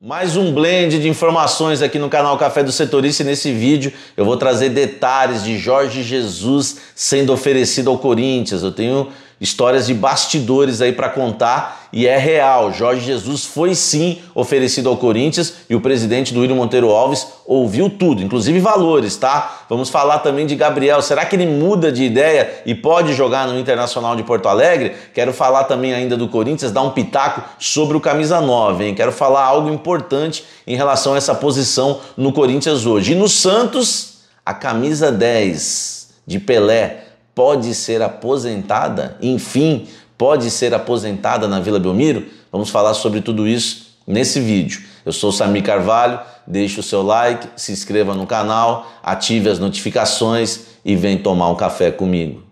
Mais um blend de informações aqui no canal Café do Setorista e nesse vídeo eu vou trazer detalhes de Jorge Jesus sendo oferecido ao Corinthians. Eu tenho histórias de bastidores aí para contar e é real. Jorge Jesus foi sim oferecido ao Corinthians e o presidente do William Monteiro Alves ouviu tudo, inclusive valores, tá? Vamos falar também de Gabriel. Será que ele muda de ideia e pode jogar no Internacional de Porto Alegre? Quero falar também ainda do Corinthians, dar um pitaco sobre o camisa 9, hein? Quero falar algo importante em relação a essa posição no Corinthians hoje. E no Santos, a camisa 10 de Pelé pode ser aposentada, enfim, pode ser aposentada na Vila Belmiro? Vamos falar sobre tudo isso nesse vídeo. Eu sou Sami Carvalho, deixe o seu like, se inscreva no canal, ative as notificações e vem tomar um café comigo.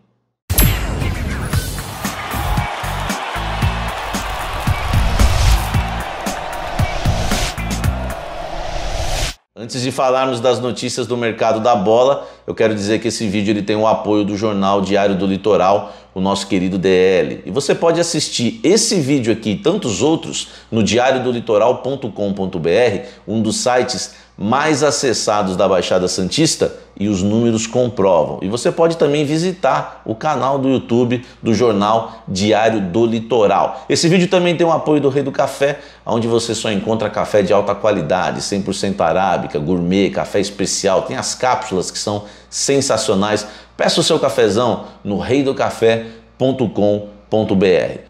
Antes de falarmos das notícias do mercado da bola, eu quero dizer que esse vídeo ele tem o apoio do jornal Diário do Litoral, o nosso querido DL. E você pode assistir esse vídeo aqui e tantos outros no diariodolitoral.com.br, um dos sites mais acessados da Baixada Santista e os números comprovam. E você pode também visitar o canal do YouTube do jornal Diário do Litoral. Esse vídeo também tem o apoio do Rei do Café, onde você só encontra café de alta qualidade, 100% arábica, gourmet, café especial, tem as cápsulas que são sensacionais. Peça o seu cafezão no reidocafé.com.br.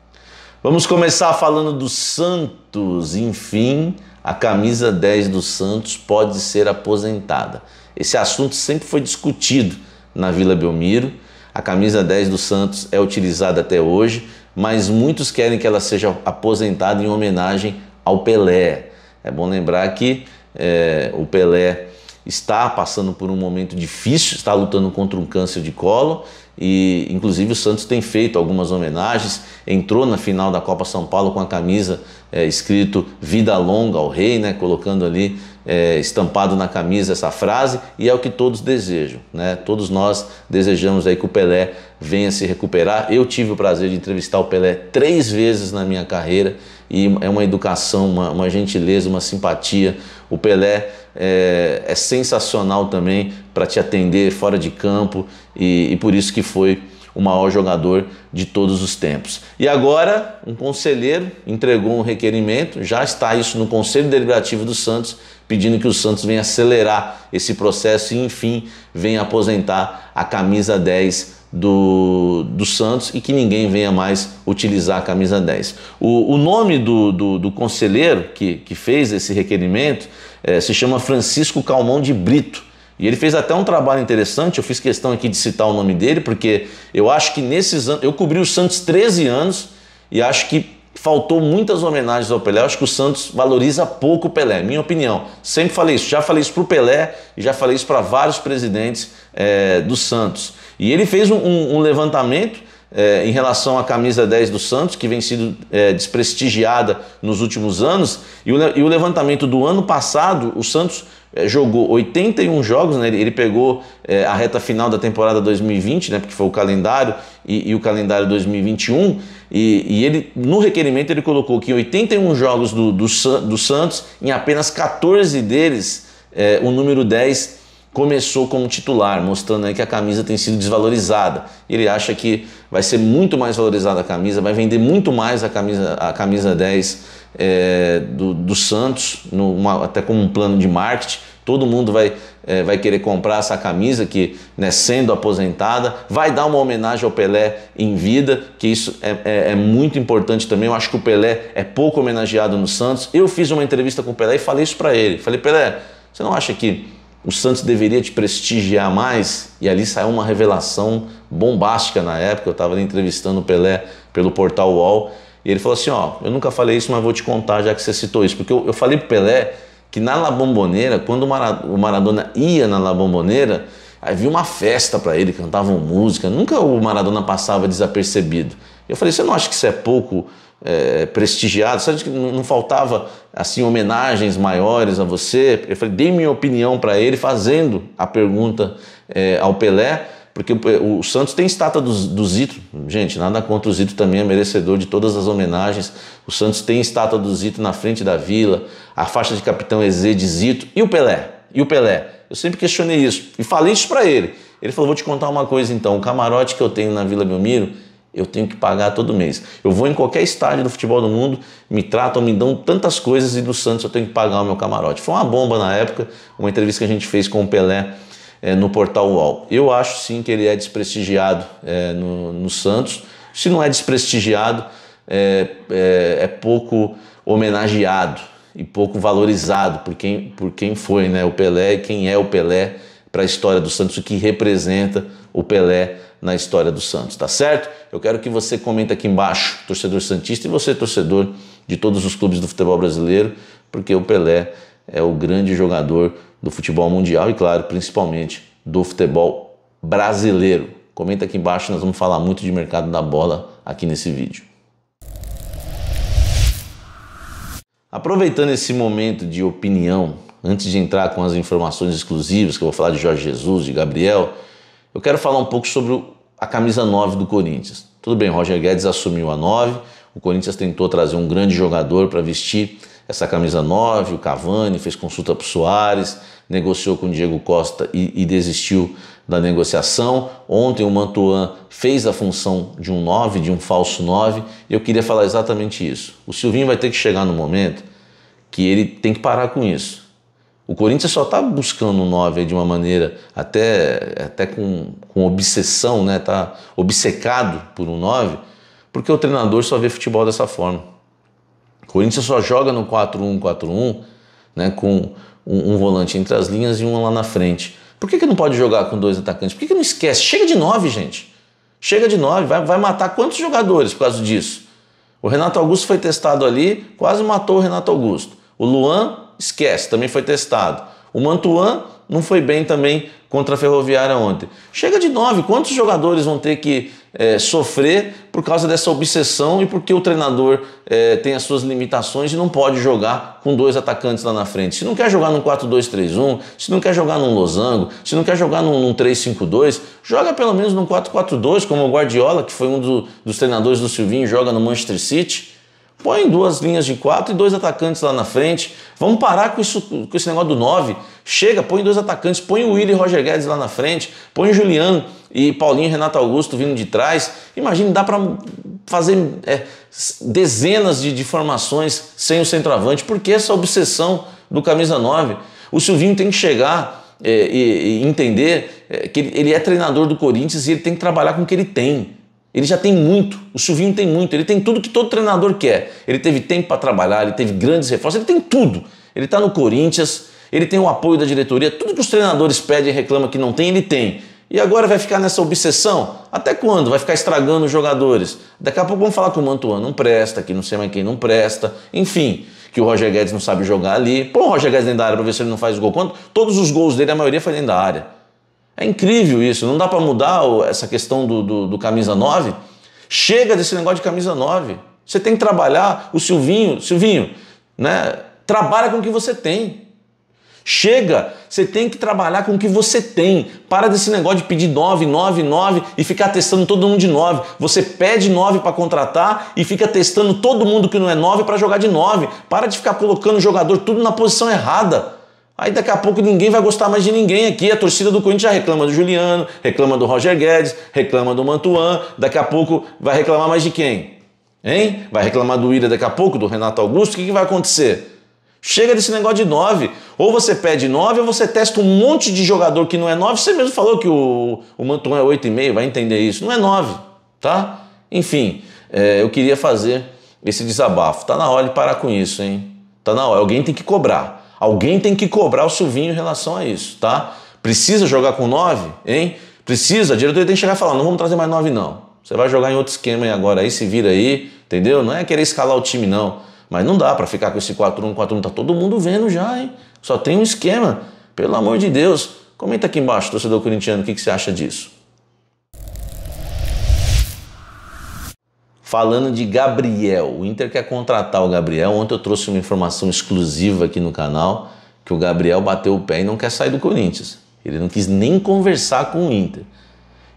Vamos começar falando do Santos, enfim, a camisa 10 do Santos pode ser aposentada. Esse assunto sempre foi discutido na Vila Belmiro. A camisa 10 do Santos é utilizada até hoje, mas muitos querem que ela seja aposentada em homenagem ao Pelé. É bom lembrar que é, o Pelé está passando por um momento difícil, está lutando contra um câncer de colo e inclusive o Santos tem feito algumas homenagens, entrou na final da Copa São Paulo com a camisa é, escrito Vida Longa ao Rei, né, colocando ali é, estampado na camisa essa frase, e é o que todos desejam. Né? Todos nós desejamos aí que o Pelé venha se recuperar. Eu tive o prazer de entrevistar o Pelé três vezes na minha carreira, e é uma educação, uma, uma gentileza, uma simpatia. O Pelé é, é sensacional também para te atender fora de campo, e, e por isso que foi o maior jogador de todos os tempos. E agora, um conselheiro entregou um requerimento, já está isso no Conselho Deliberativo do Santos, pedindo que o Santos venha acelerar esse processo e, enfim, venha aposentar a camisa 10 do, do Santos e que ninguém venha mais utilizar a camisa 10. O, o nome do, do, do, conselheiro que, que fez esse requerimento é, se chama Francisco Calmon de Brito e ele fez até um trabalho interessante, eu fiz questão aqui de citar o nome dele, porque eu acho que nesses anos. Eu cobri o Santos 13 anos e acho que faltou muitas homenagens ao Pelé. Eu acho que o Santos valoriza pouco o Pelé, minha opinião. Sempre falei isso, já falei isso para o Pelé e já falei isso para vários presidentes é, do Santos. E ele fez um, um levantamento é, em relação à camisa 10 do Santos, que vem sido é, desprestigiada nos últimos anos, e o, e o levantamento do ano passado, o Santos é, jogou 81 jogos, né? ele, pegou é, a reta final da temporada 2020, né? porque foi o calendário e, e o calendário 2021, e, e, ele no requerimento ele colocou que 81 jogos do, do, do Santos, em apenas 14 deles, é, o número 10 começou como titular, mostrando aí que a camisa tem sido desvalorizada. Ele acha que vai ser muito mais valorizada a camisa, vai vender muito mais a camisa, a camisa 10 é, do, do, Santos, até como um plano de marketing. Todo mundo vai, é, vai querer comprar essa camisa que, né, sendo aposentada, vai dar uma homenagem ao Pelé em vida, que isso é, é, é muito importante também. Eu acho que o Pelé é pouco homenageado no Santos. Eu fiz uma entrevista com o Pelé e falei isso para ele. Falei, Pelé, você não acha que o Santos deveria te prestigiar mais? E ali saiu uma revelação bombástica na época. Eu estava entrevistando o Pelé pelo portal UOL e ele falou assim: Ó, eu nunca falei isso, mas vou te contar já que você citou isso. Porque eu, eu falei pro Pelé que na La Bombonera, quando o, Mara, o Maradona ia na La Bombonera, havia uma festa para ele, cantavam música. Nunca o Maradona passava desapercebido. Eu falei: Você não acha que isso é pouco é, prestigiado? Você acha que não, faltava assim homenagens maiores a você? Eu falei: Dei minha opinião para ele, fazendo a pergunta é, ao Pelé. Porque o, o Santos tem estátua do, do, Zito. Gente, nada contra o Zito também, é merecedor de todas as homenagens. O Santos tem estátua do Zito na frente da vila, a faixa de capitão EZ de Zito. E o Pelé? E o Pelé? Eu sempre questionei isso. E falei isso para ele. Ele falou: vou te contar uma coisa então. O camarote que eu tenho na Vila Belmiro, eu tenho que pagar todo mês. Eu vou em qualquer estádio do futebol do mundo, me tratam, me dão tantas coisas e do Santos eu tenho que pagar o meu camarote. Foi uma bomba na época, uma entrevista que a gente fez com o Pelé é, no portal UOL. Eu acho sim que ele é desprestigiado é, no, no, Santos. Se não é desprestigiado, é, é, é pouco homenageado e pouco valorizado por quem, por quem foi né, o Pelé e quem é o Pelé para a história do Santos, o que representa o Pelé na história do Santos, tá certo? Eu quero que você comente aqui embaixo, torcedor Santista, e você, torcedor de todos os clubes do futebol brasileiro, porque o Pelé é o grande jogador do futebol mundial e, claro, principalmente do futebol brasileiro. Comenta aqui embaixo, nós vamos falar muito de mercado da bola aqui nesse vídeo. Aproveitando esse momento de opinião, antes de entrar com as informações exclusivas, que eu vou falar de Jorge Jesus, de Gabriel, eu quero falar um pouco sobre a camisa 9 do Corinthians. Tudo bem, Roger Guedes assumiu a 9, o Corinthians tentou trazer um grande jogador para vestir essa camisa 9, o Cavani, fez consulta para o Soares, negociou com o Diego Costa e, e desistiu da negociação. Ontem o Mantuan fez a função de um 9, de um falso 9, e eu queria falar exatamente isso. O Silvinho vai ter que chegar no momento que ele tem que parar com isso. O Corinthians só está buscando um 9 de uma maneira até, até com, com obsessão, né? Tá obcecado por um 9, porque o treinador só vê futebol dessa forma. Corinthians só joga no 4-1-4-1, né, com um, um, volante entre as linhas e um lá na frente. Por que, que não pode jogar com dois atacantes? Por que, que não esquece? Chega de nove, gente. Chega de nove, vai, vai matar quantos jogadores por causa disso? O Renato Augusto foi testado ali, quase matou o Renato Augusto. O Luan, esquece, também foi testado. O Mantuan não foi bem também contra a Ferroviária ontem. Chega de nove, quantos jogadores vão ter que é, sofrer por causa dessa obsessão e porque o treinador é, tem as suas limitações e não pode jogar com dois atacantes lá na frente. Se não quer jogar num 4-2-3-1, se não quer jogar num losango, se não quer jogar num, num 3-5-2, joga pelo menos num 4-4-2, como o Guardiola, que foi um do, dos treinadores do Silvinho, joga no Manchester City. Põe duas linhas de quatro e dois atacantes lá na frente. Vamos parar com, isso, com esse negócio do 9 Chega, põe dois atacantes, põe o Will e Roger Guedes lá na frente, põe o Juliano e Paulinho e Renato Augusto vindo de trás. Imagina, dá para fazer é, dezenas de, de formações sem o centroavante. porque essa obsessão do camisa 9? O Silvinho tem que chegar é, e, e, entender é, que ele, ele, é treinador do Corinthians e ele tem que trabalhar com o que ele tem. Ele já tem muito, o Silvinho tem muito, ele tem tudo que todo treinador quer. Ele teve tempo para trabalhar, ele teve grandes reforços, ele tem tudo. Ele está no Corinthians, ele tem o apoio da diretoria, tudo que os treinadores pedem e reclamam que não tem, ele tem. E agora vai ficar nessa obsessão? Até quando? Vai ficar estragando os jogadores. Daqui a pouco vão falar que o Mantuan não presta, que não sei mais quem não presta, enfim, que o Roger Guedes não sabe jogar ali. Põe o Roger Guedes dentro da área para ver se ele não faz gol. Quando, todos os gols dele, a maioria foi dentro da área. É incrível isso, não dá para mudar essa questão do, do, do camisa 9. Chega desse negócio de camisa 9. Você tem que trabalhar o Silvinho, Silvinho, né? Trabalha com o que você tem. Chega, você tem que trabalhar com o que você tem. Para desse negócio de pedir 9, 9, 9 e ficar testando todo mundo de 9. Você pede 9 para contratar e fica testando todo mundo que não é 9 para jogar de 9. Para de ficar colocando o jogador tudo na posição errada. Aí daqui a pouco ninguém vai gostar mais de ninguém aqui. A torcida do Corinthians já reclama do Juliano, reclama do Roger Guedes, reclama do Mantuan. Daqui a pouco vai reclamar mais de quem? Hein? Vai reclamar do Ira daqui a pouco, do Renato Augusto? O que, que vai acontecer? Chega desse negócio de 9. Ou você pede 9 ou você testa um monte de jogador que não é 9. Você mesmo falou que o, o Manton é 8,5, vai entender isso. Não é 9, tá? Enfim, é, eu queria fazer esse desabafo. Tá na hora de parar com isso, hein? Tá na hora. Alguém tem que cobrar. Alguém tem que cobrar o Silvinho em relação a isso, tá? Precisa jogar com 9, hein? Precisa, a diretoria tem que chegar e falar, não vamos trazer mais 9 não. Você vai jogar em outro esquema agora, aí se vira aí, entendeu? Não é querer escalar o time não. Mas não dá para ficar com esse 4-1, 4-1. Tá todo mundo vendo já, hein? Só tem um esquema. Pelo amor de Deus. Comenta aqui embaixo, torcedor corintiano, o que, que você acha disso. Falando de Gabriel, o Inter quer contratar o Gabriel. Ontem eu trouxe uma informação exclusiva aqui no canal que o Gabriel bateu o pé e não quer sair do Corinthians. Ele não quis nem conversar com o Inter.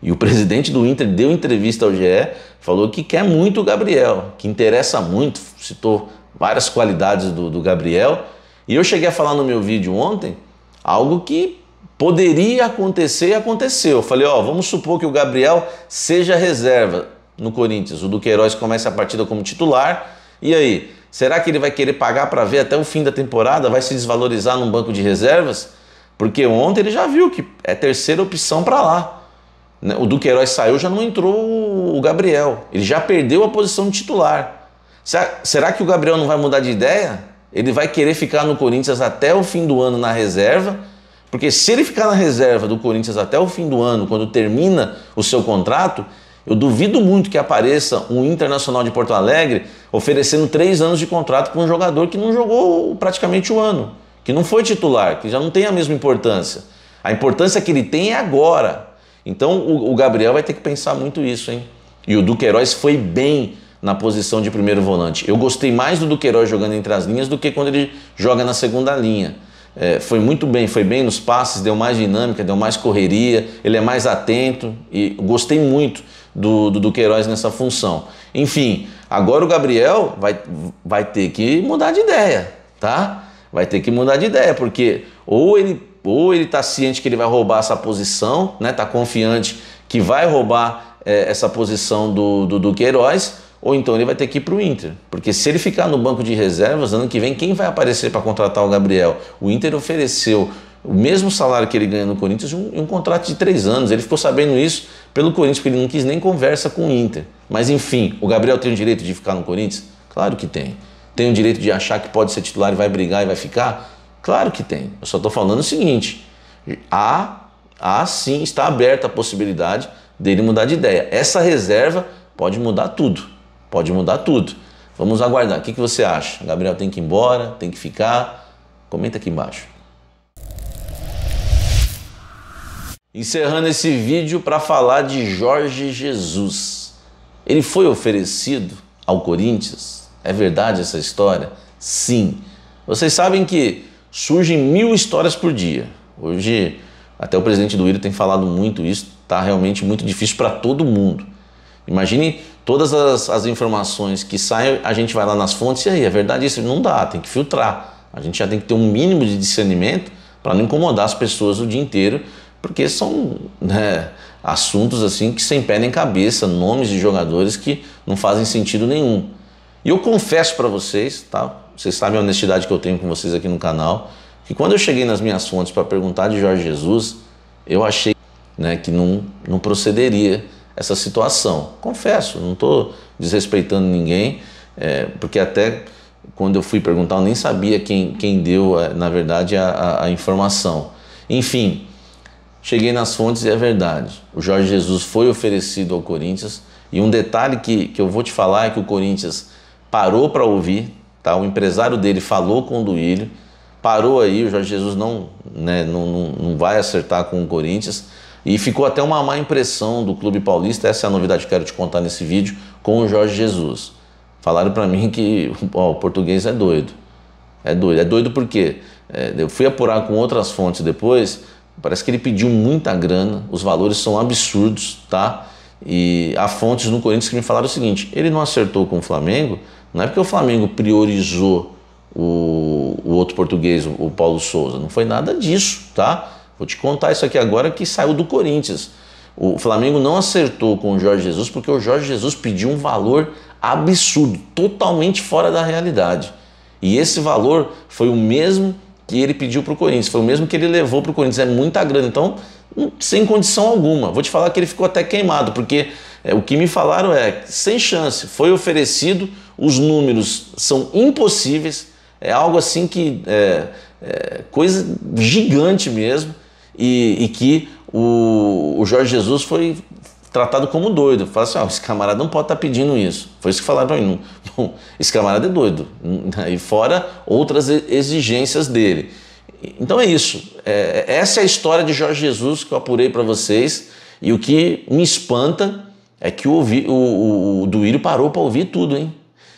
E o presidente do Inter deu entrevista ao GE, falou que quer muito o Gabriel, que interessa muito, citou várias qualidades do, do Gabriel. E eu cheguei a falar no meu vídeo ontem algo que poderia acontecer e aconteceu. Eu falei, ó, vamos supor que o Gabriel seja reserva no Corinthians, o Duqueiroz começa a partida como titular. E aí, será que ele vai querer pagar para ver até o fim da temporada? Vai se desvalorizar num banco de reservas? Porque ontem ele já viu que é terceira opção para lá. Né? O Duqueiroz saiu, já não entrou o Gabriel. Ele já perdeu a posição de titular. Será que o Gabriel não vai mudar de ideia? Ele vai querer ficar no Corinthians até o fim do ano na reserva? Porque se ele ficar na reserva do Corinthians até o fim do ano, quando termina o seu contrato, eu duvido muito que apareça um internacional de Porto Alegre oferecendo três anos de contrato para um jogador que não jogou praticamente o um ano, que não foi titular, que já não tem a mesma importância. A importância que ele tem é agora. Então o Gabriel vai ter que pensar muito isso, hein? E o Duqueiroz foi bem na posição de primeiro volante. Eu gostei mais do Duqueiroz jogando entre as linhas do que quando ele joga na segunda linha. É, foi muito bem, foi bem nos passes, deu mais dinâmica, deu mais correria, ele é mais atento e gostei muito do, do Duqueiroz nessa função. Enfim, agora o Gabriel vai, vai ter que mudar de ideia, tá? Vai ter que mudar de ideia, porque ou ele ou ele está ciente que ele vai roubar essa posição, né? Tá confiante que vai roubar é, essa posição do, do, do ou então ele vai ter que ir para o Inter. Porque se ele ficar no banco de reservas, ano que vem, quem vai aparecer para contratar o Gabriel? O Inter ofereceu o mesmo salário que ele ganha no Corinthians e um, um, contrato de três anos. Ele ficou sabendo isso pelo Corinthians, porque ele não quis nem conversa com o Inter. Mas enfim, o Gabriel tem o direito de ficar no Corinthians? Claro que tem. Tem o direito de achar que pode ser titular e vai brigar e vai ficar? Claro que tem. Eu só estou falando o seguinte: há, há sim, está aberta a possibilidade dele mudar de ideia. Essa reserva pode mudar tudo. Pode mudar tudo. Vamos aguardar. O que, que você acha? Gabriel tem que ir embora? Tem que ficar? Comenta aqui embaixo. Encerrando esse vídeo para falar de Jorge Jesus. Ele foi oferecido ao Corinthians? É verdade essa história? Sim. Vocês sabem que surgem mil histórias por dia. Hoje, até o presidente do Iro tem falado muito isso, está realmente muito difícil para todo mundo. Imagine todas as, as, informações que saem, a gente vai lá nas fontes e aí, é verdade isso? Não dá, tem que filtrar. A gente já tem que ter um mínimo de discernimento para não incomodar as pessoas o dia inteiro, porque são né, assuntos assim que sem pé nem cabeça, nomes de jogadores que não fazem sentido nenhum. E eu confesso para vocês, tá? Vocês sabem a honestidade que eu tenho com vocês aqui no canal, que quando eu cheguei nas minhas fontes para perguntar de Jorge Jesus, eu achei né, que não, não procederia essa situação. Confesso, não estou desrespeitando ninguém, é, porque até quando eu fui perguntar, eu nem sabia quem, quem deu, é, na verdade, a, a, informação. Enfim, cheguei nas fontes e é verdade. O Jorge Jesus foi oferecido ao Corinthians. E um detalhe que, que eu vou te falar é que o Corinthians parou para ouvir, tá? o empresário dele falou com o Duílio, parou aí, o Jorge Jesus não, né, não, não, não vai acertar com o Corinthians. E ficou até uma má impressão do Clube Paulista, essa é a novidade que quero te contar nesse vídeo, com o Jorge Jesus. Falaram para mim que ó, o português é doido. É doido. É doido porque é, eu fui apurar com outras fontes depois, parece que ele pediu muita grana, os valores são absurdos, tá? E há fontes no Corinthians que me falaram o seguinte: ele não acertou com o Flamengo, não é porque o Flamengo priorizou o, o outro português, o Paulo Souza, não foi nada disso, tá? Vou te contar isso aqui agora que saiu do Corinthians. O Flamengo não acertou com o Jorge Jesus porque o Jorge Jesus pediu um valor absurdo, totalmente fora da realidade. E esse valor foi o mesmo que ele pediu para o Corinthians, foi o mesmo que ele levou para o Corinthians. É muita grana, então hum, sem condição alguma. Vou te falar que ele ficou até queimado, porque é, o que me falaram é sem chance, foi oferecido, os números são impossíveis, é algo assim que é, é coisa gigante mesmo e, e que o, o, Jorge Jesus foi tratado como doido. Fala assim: esse camarada não pode estar tá pedindo isso. Foi isso que falaram esse camarada é doido. E fora outras exigências dele. Então é isso. É, essa é a história de Jorge Jesus que eu apurei para vocês. E o que me espanta é que o, o, o, o Duírio parou para ouvir tudo, hein?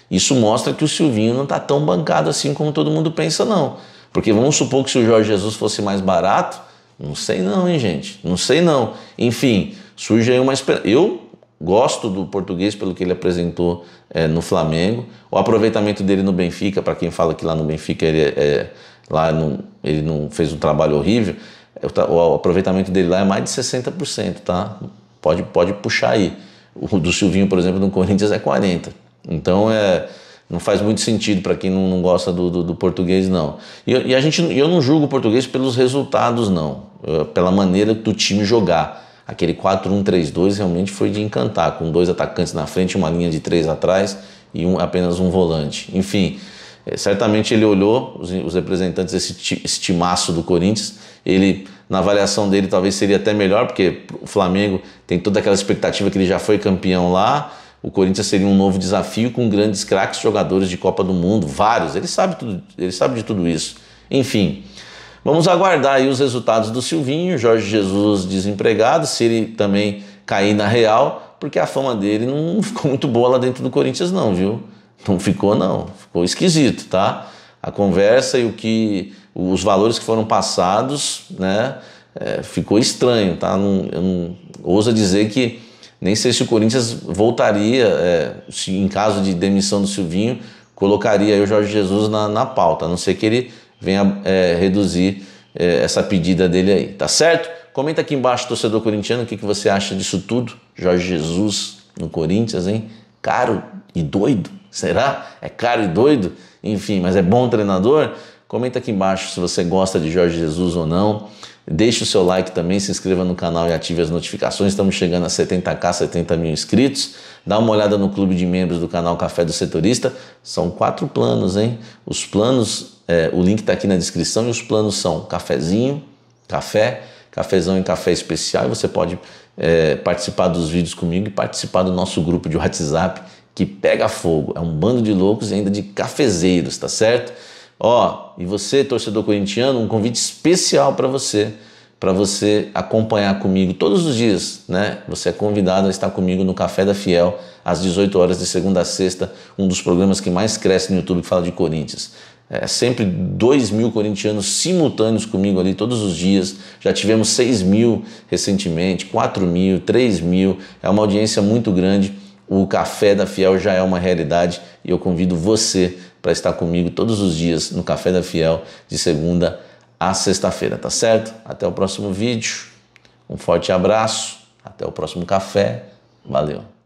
Isso mostra que o Silvinho não está tão bancado assim como todo mundo pensa, não. Porque vamos supor que se o Jorge Jesus fosse mais barato, não sei não, hein, gente? Não sei não. Enfim, surge aí uma esperança. Eu gosto do português pelo que ele apresentou é, no Flamengo. O aproveitamento dele no Benfica, para quem fala que lá no Benfica ele, é, é, lá não, ele não fez um trabalho horrível, o aproveitamento dele lá é mais de 60%, tá? Pode, pode puxar aí. O do Silvinho, por exemplo, no Corinthians é 40%. Então é não faz muito sentido para quem não, não gosta do, do, do, português, não. E, e, a gente, eu não julgo o português pelos resultados, não. pela maneira do time jogar. Aquele 4-1-3-2 realmente foi de encantar, com dois atacantes na frente, uma linha de três atrás e um, apenas um volante. Enfim, é, certamente ele olhou os, os representantes desse esse timaço do Corinthians. Ele, na avaliação dele, talvez seria até melhor, porque o Flamengo tem toda aquela expectativa que ele já foi campeão lá o Corinthians seria um novo desafio com grandes craques jogadores de Copa do Mundo, vários. Ele sabe, tudo, ele sabe de tudo isso. Enfim, vamos aguardar aí os resultados do Silvinho, Jorge Jesus desempregado, se ele também cair na real, porque a fama dele não ficou muito boa lá dentro do Corinthians, não, viu? Não ficou, não. Ficou esquisito, tá? A conversa e o que. os valores que foram passados, né? É, ficou estranho, tá? Não, eu não ousa dizer que nem sei se o Corinthians voltaria, é, se, em caso de demissão do Silvinho, colocaria o Jorge Jesus na, na pauta, a não ser que ele venha é, reduzir é, essa pedida dele aí, tá certo? Comenta aqui embaixo, torcedor corintiano, o que, que você acha disso tudo, Jorge Jesus no Corinthians, hein? Caro e doido, será? É caro e doido? Enfim, mas é bom treinador? Comenta aqui embaixo se você gosta de Jorge Jesus ou não. Deixe o seu like também, se inscreva no canal e ative as notificações. Estamos chegando a 70k, 70 mil inscritos. Dá uma olhada no clube de membros do canal Café do Setorista. São quatro planos, hein? Os planos, é, o link está aqui na descrição e os planos são cafezinho, café, cafezão e café especial. E você pode é, participar dos vídeos comigo e participar do nosso grupo de WhatsApp que pega fogo. É um bando de loucos e ainda de cafezeiros, tá certo? Ó, oh, e você, torcedor corintiano, um convite especial para você, para você acompanhar comigo todos os dias, né? Você é convidado a estar comigo no Café da Fiel às 18 horas de segunda a sexta, um dos programas que mais cresce no YouTube que fala de Corinthians. É, sempre 2 mil corintianos simultâneos comigo ali todos os dias. Já tivemos 6 mil recentemente, 4 mil, 3 mil. É uma audiência muito grande. O Café da Fiel já é uma realidade e eu convido você para estar comigo todos os dias no Café da Fiel, de segunda a sexta-feira, tá certo? Até o próximo vídeo. Um forte abraço. Até o próximo café. Valeu.